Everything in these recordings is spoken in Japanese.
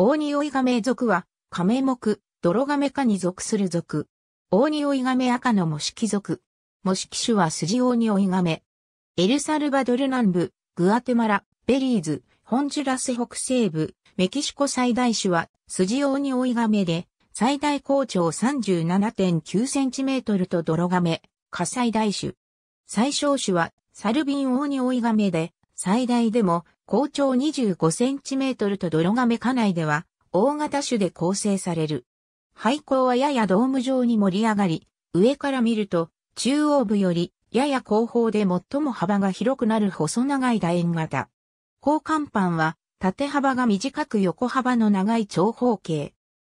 オオニオイガメ属は、カメ目、泥ガメ科に属する属。オオニオイガメ赤の模式属。模式種はスジオオニオイガメ。エルサルバドル南部、グアテマラ、ベリーズ、ホンジュラス北西部、メキシコ最大種はスジオオニオイガメで、最大高長3 7 9トルと泥ガメ、火災大種。最小種はサルビンオオニオイガメで、最大でも高長25センチメートルと泥亀家内では、大型種で構成される。廃校はややドーム状に盛り上がり、上から見ると、中央部より、やや後方で最も幅が広くなる細長い楕円型。高甲板は、縦幅が短く横幅の長い長方形。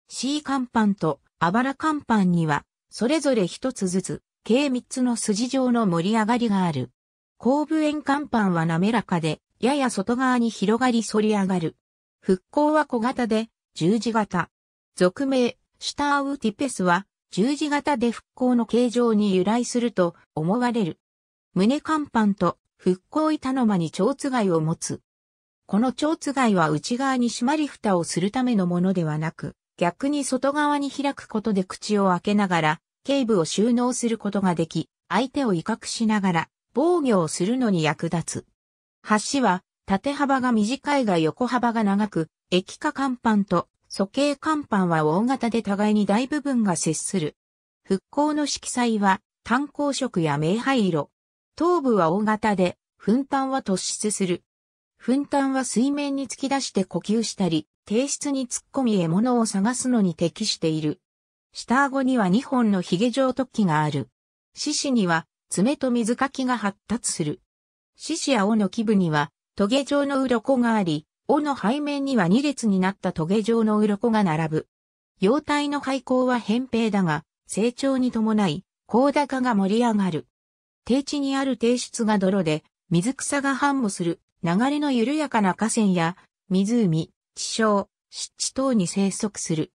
C 甲板とあばら甲板には、それぞれ一つずつ、計三つの筋状の盛り上がりがある。後部円甲板は滑らかで、やや外側に広がり反り上がる。復興は小型で、十字型。俗名、シュターウティペスは、十字型で復興の形状に由来すると思われる。胸甲板と復興板の間に蝶つがいを持つ。この蝶つがいは内側に締まり蓋をするためのものではなく、逆に外側に開くことで口を開けながら、頸部を収納することができ、相手を威嚇しながら、防御をするのに役立つ。橋は縦幅が短いが横幅が長く、液化甲板と素形甲板は大型で互いに大部分が接する。復興の色彩は炭鉱色や明灰色。頭部は大型で、噴炭は突出する。噴炭は水面に突き出して呼吸したり、低質に突っ込み獲物を探すのに適している。下顎には2本の髭状突起がある。獅子には爪と水かきが発達する。獅子や尾の基部には、トゲ状の鱗があり、尾の背面には2列になったトゲ状の鱗が並ぶ。幼体の廃校は扁平だが、成長に伴い、高高が盛り上がる。低地にある低質が泥で、水草が繁茂する、流れの緩やかな河川や、湖、地床、湿地等に生息する。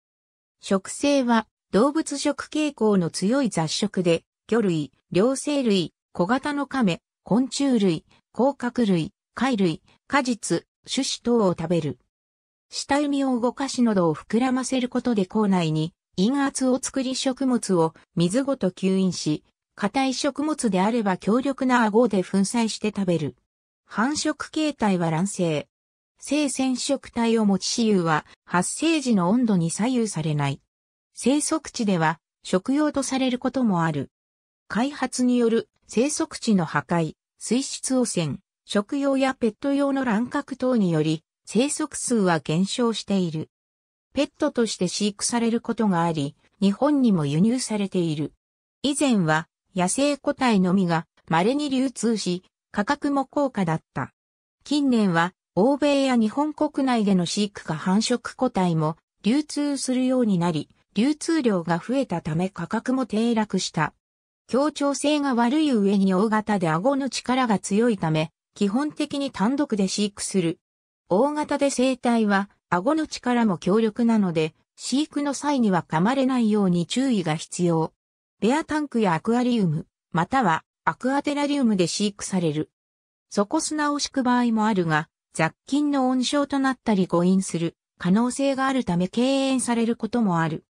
植生は、動物食傾向の強い雑食で、魚類、両生類、小型の亀、昆虫類、甲殻類、貝類、果実、種子等を食べる。下海を動かし喉を膨らませることで口内に陰圧を作り食物を水ごと吸引し、硬い食物であれば強力な顎で粉砕して食べる。繁殖形態は卵性。性染色体を持ち雌雄は発生時の温度に左右されない。生息地では食用とされることもある。開発による生息地の破壊、水質汚染、食用やペット用の乱獲等により、生息数は減少している。ペットとして飼育されることがあり、日本にも輸入されている。以前は野生個体のみが稀に流通し、価格も高価だった。近年は欧米や日本国内での飼育か繁殖個体も流通するようになり、流通量が増えたため価格も低落した。協調性が悪い上に大型で顎の力が強いため、基本的に単独で飼育する。大型で生体は、顎の力も強力なので、飼育の際には噛まれないように注意が必要。ベアタンクやアクアリウム、またはアクアテラリウムで飼育される。そこ砂を敷く場合もあるが、雑菌の温床となったり誤飲する可能性があるため敬遠されることもある。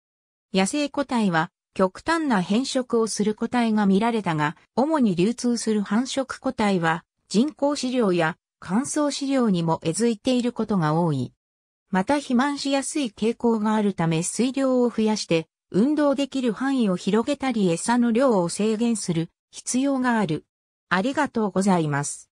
野生個体は極端な変色をする個体が見られたが、主に流通する繁殖個体は人工飼料や乾燥飼料にも餌付いていることが多い。また肥満しやすい傾向があるため水量を増やして運動できる範囲を広げたり餌の量を制限する必要がある。ありがとうございます。